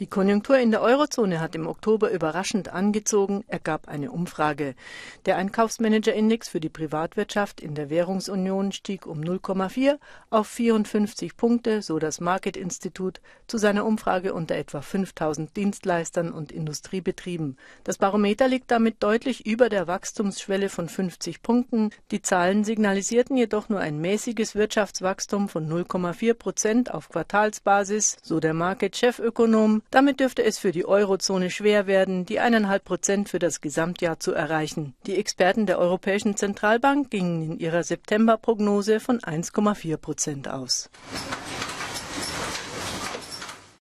Die Konjunktur in der Eurozone hat im Oktober überraschend angezogen, ergab eine Umfrage. Der Einkaufsmanager-Index für die Privatwirtschaft in der Währungsunion stieg um 0,4 auf 54 Punkte, so das Market institut zu seiner Umfrage unter etwa 5000 Dienstleistern und Industriebetrieben. Das Barometer liegt damit deutlich über der Wachstumsschwelle von 50 Punkten. Die Zahlen signalisierten jedoch nur ein mäßiges Wirtschaftswachstum von 0,4 Prozent auf Quartalsbasis, so der Market-Chefökonom damit dürfte es für die Eurozone schwer werden, die 1,5 Prozent für das Gesamtjahr zu erreichen. Die Experten der Europäischen Zentralbank gingen in ihrer Septemberprognose von 1,4 Prozent aus.